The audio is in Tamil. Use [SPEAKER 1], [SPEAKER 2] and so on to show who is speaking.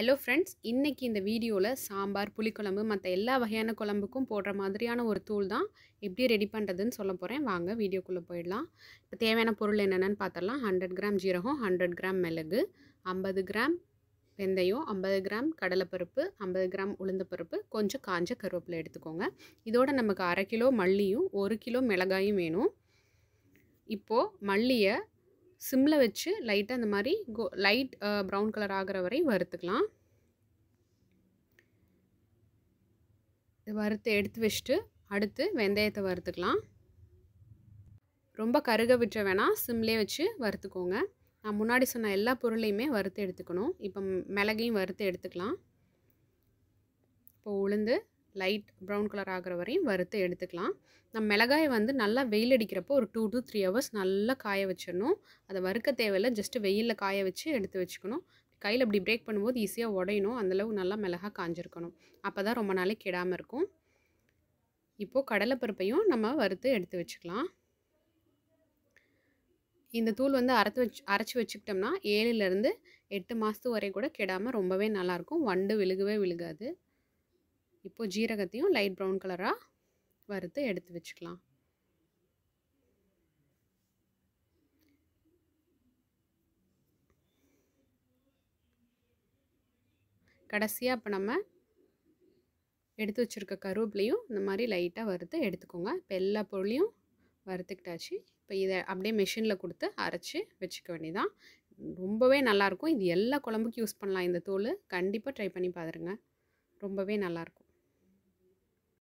[SPEAKER 1] ஹலோ ஃப்ரெண்ட்ஸ் இன்றைக்கி இந்த வீடியோவில் சாம்பார் புளிக்குழம்பு மற்ற எல்லா வகையான குழம்புக்கும் போடுற மாதிரியான ஒரு தூள் தான் எப்படி ரெடி பண்ணுறதுன்னு சொல்ல போகிறேன் வாங்க வீடியோக்குள்ளே போயிடலாம் இப்போ தேவையான பொருள் என்னென்னு பார்த்தலாம் ஹண்ட்ரட் கிராம் ஜீரகம் ஹண்ட்ரட் கிராம் மிளகு ஐம்பது கிராம் வெந்தயம் ஐம்பது கிராம் கடலைப்பருப்பு ஐம்பது கிராம் உளுந்த பருப்பு கொஞ்சம் காஞ்ச கருவேப்பிலை எடுத்துக்கோங்க இதோட நமக்கு அரை கிலோ மல்லியும் ஒரு கிலோ மிளகாயும் வேணும் இப்போது மல்லியை சிம்மில் வச்சு லைட்டாக அந்த மாதிரி கோ லைட் ப்ரௌன் கலர் ஆகிற வரை வறுத்துக்கலாம் வறுத்து எடுத்து வச்சுட்டு அடுத்து வெந்தயத்தை வறுத்துக்கலாம் ரொம்ப கருக விட்டுற வேணாம் சிம்லேயே வச்சு வறுத்துக்கோங்க நான் முன்னாடி சொன்ன எல்லா பொருளையுமே வறுத்து எடுத்துக்கணும் இப்போ மிளகையும் வறுத்து எடுத்துக்கலாம் இப்போ உளுந்து லைட் ப்ரௌன் கலர் ஆகிற வரையும் வறுத்து எடுத்துக்கலாம் நம்ம மிளகாயை வந்து நல்லா வெயில் அடிக்கிறப்போ ஒரு டூ டு த்ரீ ஹவர்ஸ் நல்லா காய வச்சிடணும் அதை வறுக்க தேவையில்லை ஜஸ்ட்டு வெயிலில் காய வச்சு எடுத்து வச்சுக்கணும் கையில் அப்படி பிரேக் பண்ணும்போது ஈஸியாக உடையணும் அந்தளவு நல்லா மிளகா காஞ்சிருக்கணும் அப்போ தான் ரொம்ப நாளைக்கு கெடாமல் இருக்கும் இப்போது கடலைப்பருப்பையும் நம்ம வறுத்து எடுத்து வச்சுக்கலாம் இந்த தூள் வந்து அரைத்து வச்சு அரைச்சி வச்சுக்கிட்டோம்னா ஏழுலேருந்து எட்டு மாதத்து வரை கூட கெடாமல் ரொம்பவே நல்லாயிருக்கும் வண்டு விழுகவே விழுகாது இப்போது ஜீரகத்தையும் லைட் ப்ரௌன் கலராக வறுத்து எடுத்து வச்சுக்கலாம் கடைசியாக இப்போ நம்ம எடுத்து வச்சுருக்க கருவேப்பிலையும் இந்த மாதிரி லைட்டாக வறுத்து எடுத்துக்கோங்க இப்போ எல்லா பொருளையும் வறுத்துக்கிட்டாச்சு இப்போ இதை அப்படியே மிஷினில் கொடுத்து அரைச்சி வச்சுக்க வேண்டியதான் ரொம்பவே நல்லாயிருக்கும் இது எல்லா குழம்புக்கும் யூஸ் பண்ணலாம் இந்த தோல் கண்டிப்பாக ட்ரை பண்ணி பார்த்துருங்க ரொம்பவே நல்லாயிருக்கும்